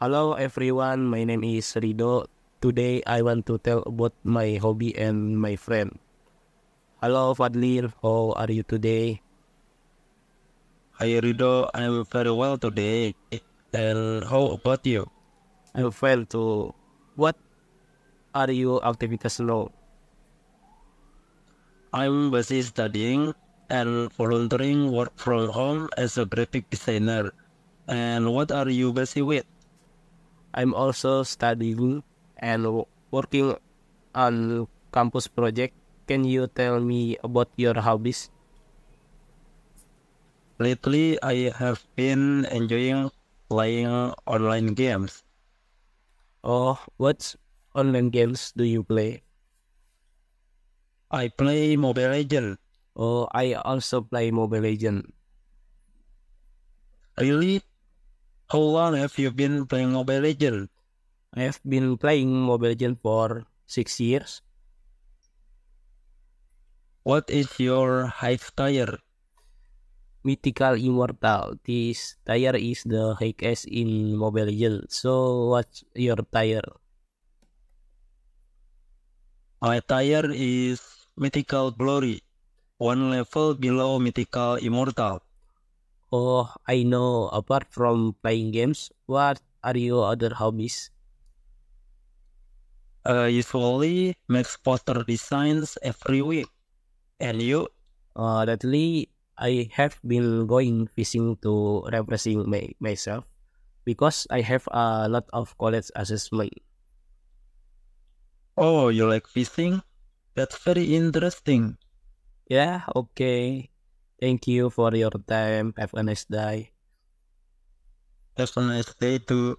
Hello everyone, my name is Rido. Today I want to tell about my hobby and my friend. Hello Fadlir, how are you today? Hi Rido, I'm very well today. And how about you? I'm fine too. What are your activities now? I'm busy studying and volunteering work from home as a graphic designer. And what are you busy with? I'm also studying and working on campus project. Can you tell me about your hobbies? Lately, I have been enjoying playing online games. Oh, what online games do you play? I play Mobile Legend. Oh, I also play Mobile Legend. Really? How long have you been playing Mobile Legends? I have been playing Mobile Legends for six years. What is your high tier? Mythical Immortal. This tier is the highest in Mobile Legends. So what's your tier? My tier is Mythical Glory, one level below Mythical Immortal. Oh, I know. Apart from playing games, what are your other hobbies? Uh, usually make poster designs every week. And you? Uh, lately, I have been going fishing to refreshing my, myself because I have a lot of college assessment. Oh, you like fishing? That's very interesting. Yeah, okay. Thank you for your time. Have a nice day. Have a nice day too.